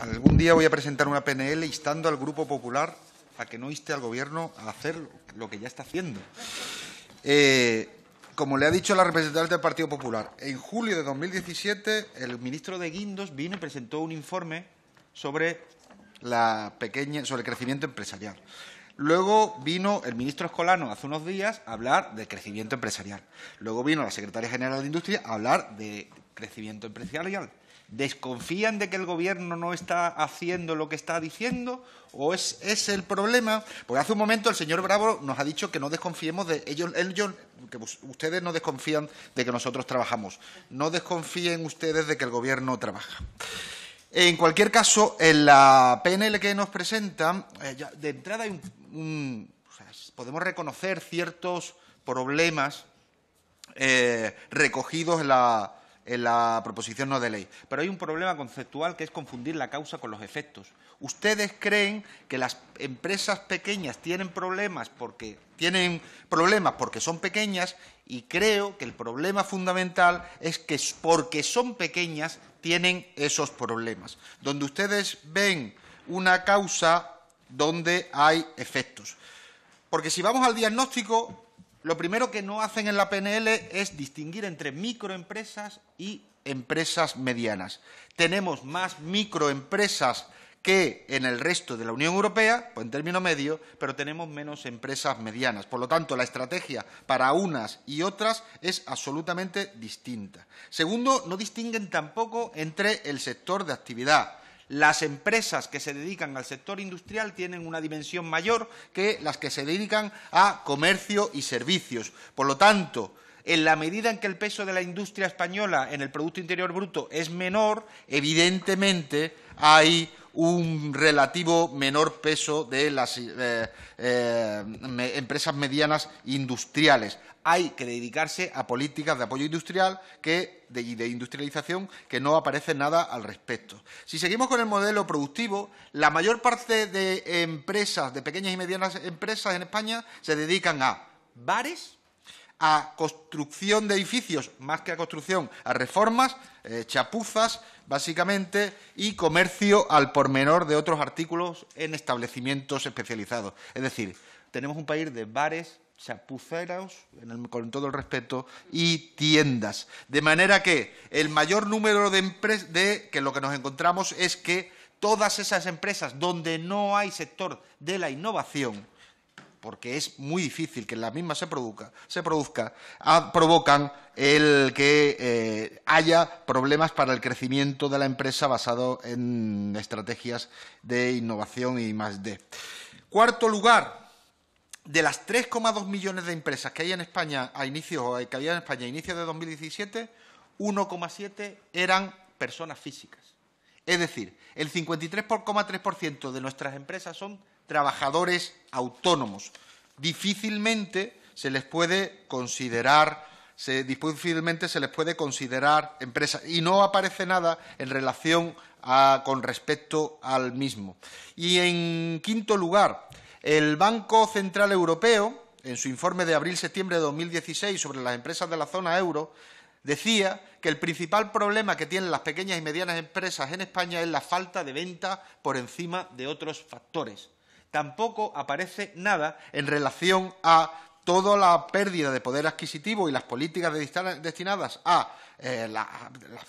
Algún día voy a presentar una PNL instando al Grupo Popular a que no inste al Gobierno a hacer lo que ya está haciendo. Eh, como le ha dicho la representante del Partido Popular, en julio de 2017 el ministro de Guindos vino y presentó un informe sobre la pequeña, sobre el crecimiento empresarial. Luego vino el ministro Escolano hace unos días a hablar de crecimiento empresarial. Luego vino la secretaria general de Industria a hablar de crecimiento empresarial. ¿Desconfían de que el gobierno no está haciendo lo que está diciendo? ¿O es, es el problema? Porque hace un momento el señor Bravo nos ha dicho que no desconfiemos de ellos, que ustedes no desconfían de que nosotros trabajamos. No desconfíen ustedes de que el gobierno trabaja. En cualquier caso, en la PNL que nos presentan, eh, de entrada podemos reconocer ciertos problemas eh, recogidos en la en la proposición no de ley. Pero hay un problema conceptual que es confundir la causa con los efectos. ¿Ustedes creen que las empresas pequeñas tienen problemas porque tienen problemas porque son pequeñas y creo que el problema fundamental es que porque son pequeñas tienen esos problemas. Donde ustedes ven una causa donde hay efectos. Porque si vamos al diagnóstico, lo primero que no hacen en la PNL es distinguir entre microempresas y empresas medianas. Tenemos más microempresas que en el resto de la Unión Europea, en término medio, pero tenemos menos empresas medianas. Por lo tanto, la estrategia para unas y otras es absolutamente distinta. Segundo, no distinguen tampoco entre el sector de actividad las empresas que se dedican al sector industrial tienen una dimensión mayor que las que se dedican a comercio y servicios. Por lo tanto, en la medida en que el peso de la industria española en el Producto Interior Bruto es menor, evidentemente hay un relativo menor peso de las eh, eh, empresas medianas industriales. Hay que dedicarse a políticas de apoyo industrial y de, de industrialización que no aparece nada al respecto. Si seguimos con el modelo productivo, la mayor parte de empresas, de pequeñas y medianas empresas en España, se dedican a bares, a construcción de edificios, más que a construcción, a reformas, eh, chapuzas, básicamente, y comercio al por menor de otros artículos en establecimientos especializados. Es decir, tenemos un país de bares, chapuceros, con todo el respeto, y tiendas. De manera que el mayor número de empresas, de que lo que nos encontramos es que todas esas empresas donde no hay sector de la innovación, porque es muy difícil que la misma se produzca, se produzca ah, provocan el que eh, haya problemas para el crecimiento de la empresa basado en estrategias de innovación y más de. Cuarto lugar, de las 3,2 millones de empresas que hay en España a inicios que había en España a inicios de 2017, 1,7 eran personas físicas. Es decir, el 53,3% de nuestras empresas son trabajadores autónomos. Difícilmente se les puede considerar difícilmente se les puede considerar empresas y no aparece nada en relación con respecto al mismo. Y en quinto lugar, el Banco Central Europeo, en su informe de abril-septiembre de 2016 sobre las empresas de la zona euro, decía que el principal problema que tienen las pequeñas y medianas empresas en España es la falta de venta por encima de otros factores tampoco aparece nada en relación a toda la pérdida de poder adquisitivo y las políticas destinadas a eh, las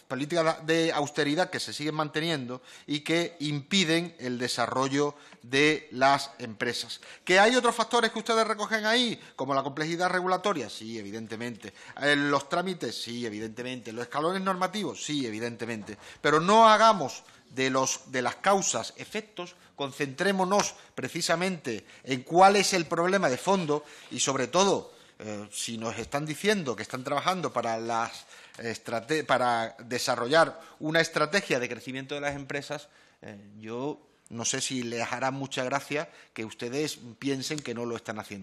políticas de austeridad que se siguen manteniendo y que impiden el desarrollo de las empresas. Que hay otros factores que ustedes recogen ahí, como la complejidad regulatoria, sí, evidentemente. Eh, los trámites, sí, evidentemente. Los escalones normativos, sí, evidentemente. Pero no hagamos de, los, de las causas, efectos, concentrémonos precisamente en cuál es el problema de fondo y sobre todo, eh, si nos están diciendo que están trabajando para, las, para desarrollar una estrategia de crecimiento de las empresas, eh, yo no sé si les hará mucha gracia que ustedes piensen que no lo están haciendo.